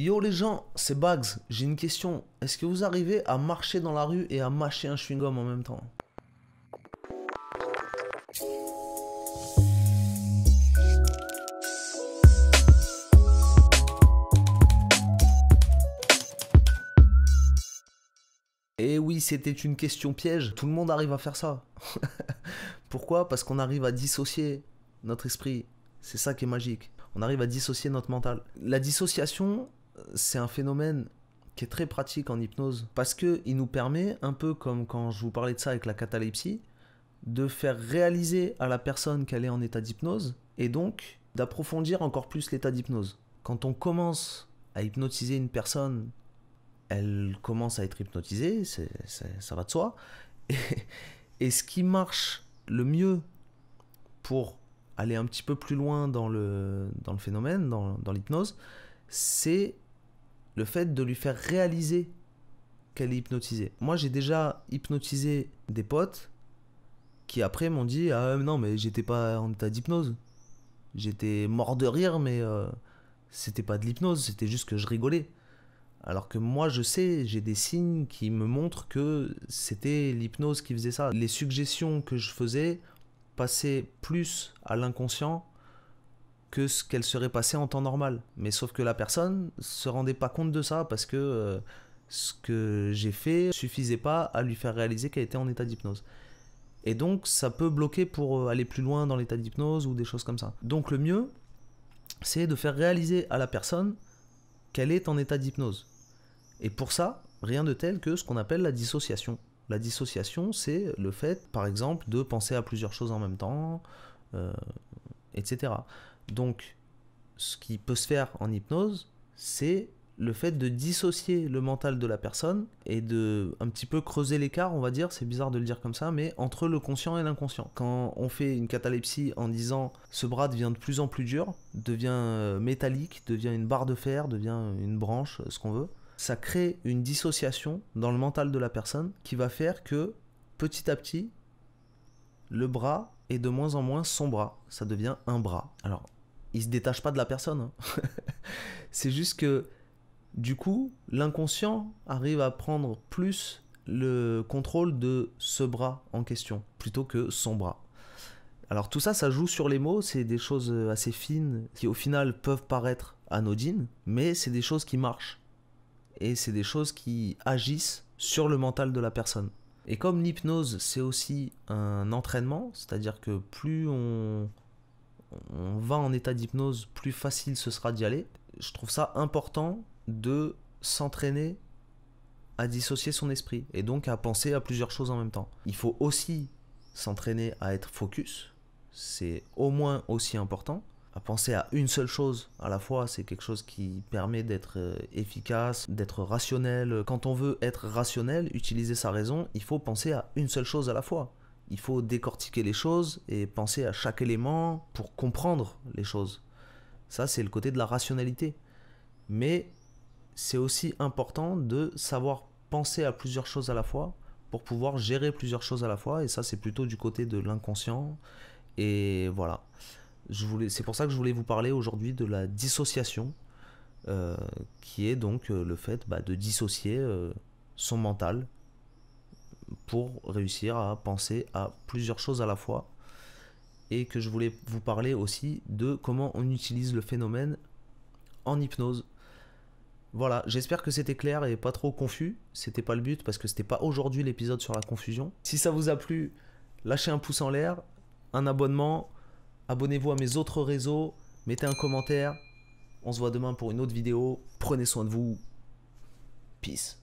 Yo les gens, c'est Bugs. J'ai une question. Est-ce que vous arrivez à marcher dans la rue et à mâcher un chewing-gum en même temps Eh oui, c'était une question piège. Tout le monde arrive à faire ça. Pourquoi Parce qu'on arrive à dissocier notre esprit. C'est ça qui est magique. On arrive à dissocier notre mental. La dissociation, c'est un phénomène qui est très pratique en hypnose parce que il nous permet un peu comme quand je vous parlais de ça avec la catalepsie de faire réaliser à la personne qu'elle est en état d'hypnose et donc d'approfondir encore plus l'état d'hypnose. Quand on commence à hypnotiser une personne, elle commence à être hypnotisée, ça va de soi. Et, ce qui marche le mieux pour aller un petit peu plus loin dans le, dans le phénomène, dans l'hypnose, c'est le fait de lui faire réaliser qu'elle est hypnotisée. Moi, j'ai déjà hypnotisé des potes qui après m'ont dit ah non mais j'étais pas en état d'hypnose. J'étais mort de rire mais euh, c'était pas de l'hypnose, c'était juste que je rigolais. Alors que moi je sais, j'ai des signes qui me montrent que c'était l'hypnose qui faisait ça. Les suggestions que je faisais passaient plus à l'inconscient que ce qu'elle serait passée en temps normal. Mais sauf que la personne se rendait pas compte de ça parce que euh, ce que j'ai fait suffisait pas à lui faire réaliser qu'elle était en état d'hypnose. Et donc ça peut bloquer pour euh, aller plus loin dans l'état d'hypnose ou des choses comme ça. Donc le mieux, c'est de faire réaliser à la personne qu'elle est en état d'hypnose. Et pour ça, rien de tel que ce qu'on appelle la dissociation. La dissociation, c'est le fait, par exemple, de penser à plusieurs choses en même temps, euh, etc. Donc, ce qui peut se faire en hypnose, c'est le fait de dissocier le mental de la personne et de un petit peu creuser l'écart, on va dire, c'est bizarre de le dire comme ça, mais entre le conscient et l'inconscient. Quand on fait une catalepsie en disant ce bras devient de plus en plus dur, devient euh, métallique, devient une barre de fer, devient une branche, euh, ce qu'on veut, ça crée une dissociation dans le mental de la personne qui va faire que petit à petit, le bras est de moins en moins son bras, ça devient un bras. Alors il se détache pas de la personne. Hein. c'est juste que du coup, l'inconscient arrive à prendre plus le contrôle de ce bras en question plutôt que son bras. Alors tout ça, ça joue sur les mots, c'est des choses assez fines qui au final peuvent paraître anodines, mais c'est des choses qui marchent. Et c'est des choses qui agissent sur le mental de la personne. Et comme l'hypnose, c'est aussi un entraînement, c'est-à-dire que plus on on va en état d'hypnose, plus facile ce sera d'y aller. Je trouve ça important de s'entraîner à dissocier son esprit et donc à penser à plusieurs choses en même temps. Il faut aussi s'entraîner à être focus, c'est au moins aussi important. À penser à une seule chose à la fois, c'est quelque chose qui permet d'être euh, efficace, d'être rationnel. Quand on veut être rationnel, utiliser sa raison, il faut penser à une seule chose à la fois il faut décortiquer les choses et penser à chaque élément pour comprendre les choses. Ça, c'est le côté de la rationalité. Mais c'est aussi important de savoir penser à plusieurs choses à la fois pour pouvoir gérer plusieurs choses à la fois. Et ça, c'est plutôt du côté de l'inconscient. Et voilà. Je voulais, c'est pour ça que je voulais vous parler aujourd'hui de la dissociation, euh, qui est donc euh, le fait bah, de dissocier euh, son mental pour réussir à penser à plusieurs choses à la fois. Et que je voulais vous parler aussi de comment on utilise le phénomène en hypnose. Voilà, j'espère que c'était clair et pas trop confus. C'était pas le but parce que c'était pas aujourd'hui l'épisode sur la confusion. Si ça vous a plu, lâchez un pouce en l'air, un abonnement, abonnez-vous à mes autres réseaux, mettez un commentaire. On se voit demain pour une autre vidéo. Prenez soin de vous. Peace.